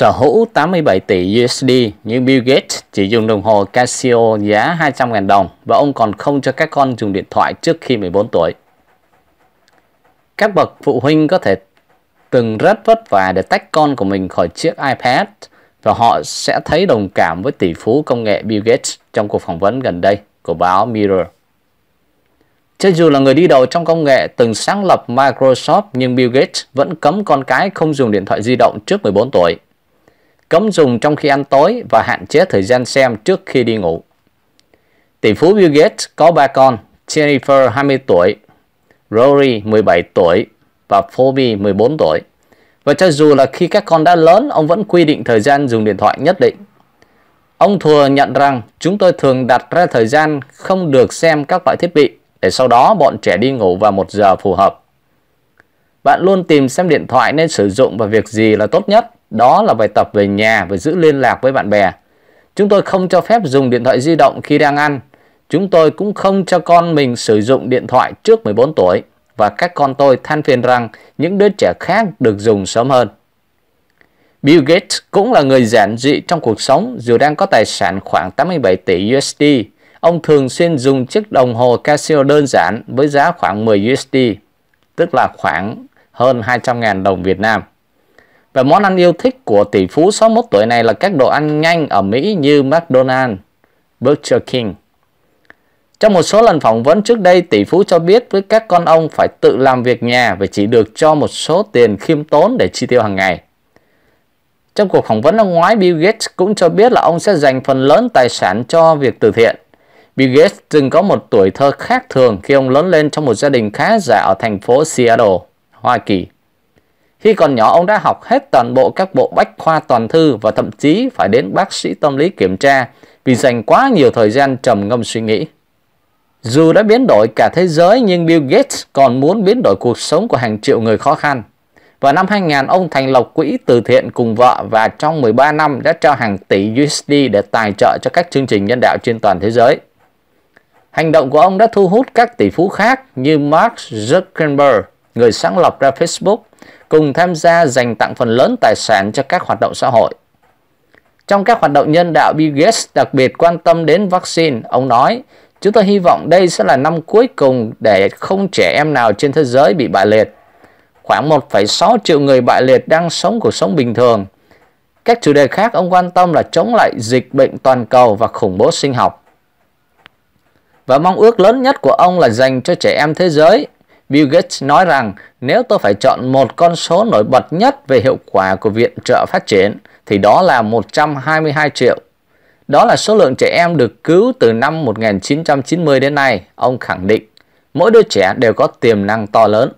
sở hữu 87 tỷ USD nhưng Bill Gates chỉ dùng đồng hồ Casio giá 200.000 đồng và ông còn không cho các con dùng điện thoại trước khi 14 tuổi. Các bậc phụ huynh có thể từng rất vất vả để tách con của mình khỏi chiếc iPad và họ sẽ thấy đồng cảm với tỷ phú công nghệ Bill Gates trong cuộc phỏng vấn gần đây của báo Mirror. Cho dù là người đi đầu trong công nghệ từng sáng lập Microsoft nhưng Bill Gates vẫn cấm con cái không dùng điện thoại di động trước 14 tuổi cấm dùng trong khi ăn tối và hạn chế thời gian xem trước khi đi ngủ. Tỷ phú Bill Gates có ba con, Jennifer 20 tuổi, Rory 17 tuổi và Phoebe 14 tuổi. Và cho dù là khi các con đã lớn, ông vẫn quy định thời gian dùng điện thoại nhất định. Ông thừa nhận rằng chúng tôi thường đặt ra thời gian không được xem các loại thiết bị để sau đó bọn trẻ đi ngủ vào một giờ phù hợp. Bạn luôn tìm xem điện thoại nên sử dụng vào việc gì là tốt nhất đó là bài tập về nhà và giữ liên lạc với bạn bè. Chúng tôi không cho phép dùng điện thoại di động khi đang ăn. Chúng tôi cũng không cho con mình sử dụng điện thoại trước 14 tuổi và các con tôi than phiền rằng những đứa trẻ khác được dùng sớm hơn. Bill Gates cũng là người giản dị trong cuộc sống dù đang có tài sản khoảng 87 tỷ USD. Ông thường xuyên dùng chiếc đồng hồ Casio đơn giản với giá khoảng 10 USD, tức là khoảng hơn 200.000 đồng Việt Nam. Và món ăn yêu thích của tỷ phú 61 tuổi này là các đồ ăn nhanh ở Mỹ như McDonald's, Burger King. Trong một số lần phỏng vấn trước đây, tỷ phú cho biết với các con ông phải tự làm việc nhà và chỉ được cho một số tiền khiêm tốn để chi tiêu hàng ngày. Trong cuộc phỏng vấn năm ngoái, Bill Gates cũng cho biết là ông sẽ dành phần lớn tài sản cho việc từ thiện. Bill Gates từng có một tuổi thơ khác thường khi ông lớn lên trong một gia đình khá giả ở thành phố Seattle, Hoa Kỳ. Khi còn nhỏ ông đã học hết toàn bộ các bộ bách khoa toàn thư và thậm chí phải đến bác sĩ tâm lý kiểm tra vì dành quá nhiều thời gian trầm ngâm suy nghĩ. Dù đã biến đổi cả thế giới nhưng Bill Gates còn muốn biến đổi cuộc sống của hàng triệu người khó khăn. và năm 2000, ông thành lập quỹ từ thiện cùng vợ và trong 13 năm đã cho hàng tỷ USD để tài trợ cho các chương trình nhân đạo trên toàn thế giới. Hành động của ông đã thu hút các tỷ phú khác như Mark Zuckerberg, người sáng lập ra Facebook, cùng tham gia dành tặng phần lớn tài sản cho các hoạt động xã hội. Trong các hoạt động nhân đạo, Bill Gates đặc biệt quan tâm đến vaccine. Ông nói, chúng tôi hy vọng đây sẽ là năm cuối cùng để không trẻ em nào trên thế giới bị bại liệt. Khoảng 1,6 triệu người bại liệt đang sống cuộc sống bình thường. Các chủ đề khác ông quan tâm là chống lại dịch bệnh toàn cầu và khủng bố sinh học. Và mong ước lớn nhất của ông là dành cho trẻ em thế giới Bill Gates nói rằng nếu tôi phải chọn một con số nổi bật nhất về hiệu quả của viện trợ phát triển thì đó là 122 triệu. Đó là số lượng trẻ em được cứu từ năm 1990 đến nay, ông khẳng định. Mỗi đứa trẻ đều có tiềm năng to lớn.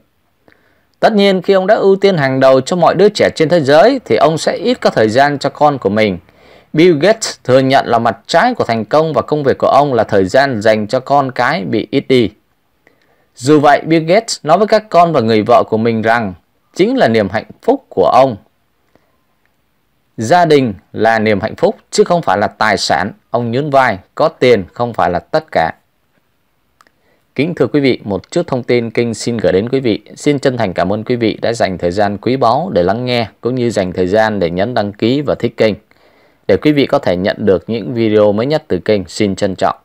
Tất nhiên khi ông đã ưu tiên hàng đầu cho mọi đứa trẻ trên thế giới thì ông sẽ ít có thời gian cho con của mình. Bill Gates thừa nhận là mặt trái của thành công và công việc của ông là thời gian dành cho con cái bị ít đi. Dù vậy, Bill Gates nói với các con và người vợ của mình rằng chính là niềm hạnh phúc của ông. Gia đình là niềm hạnh phúc chứ không phải là tài sản. Ông nhún vai, có tiền không phải là tất cả. Kính thưa quý vị, một chút thông tin kênh xin gửi đến quý vị. Xin chân thành cảm ơn quý vị đã dành thời gian quý báu để lắng nghe cũng như dành thời gian để nhấn đăng ký và thích kênh. Để quý vị có thể nhận được những video mới nhất từ kênh, xin trân trọng.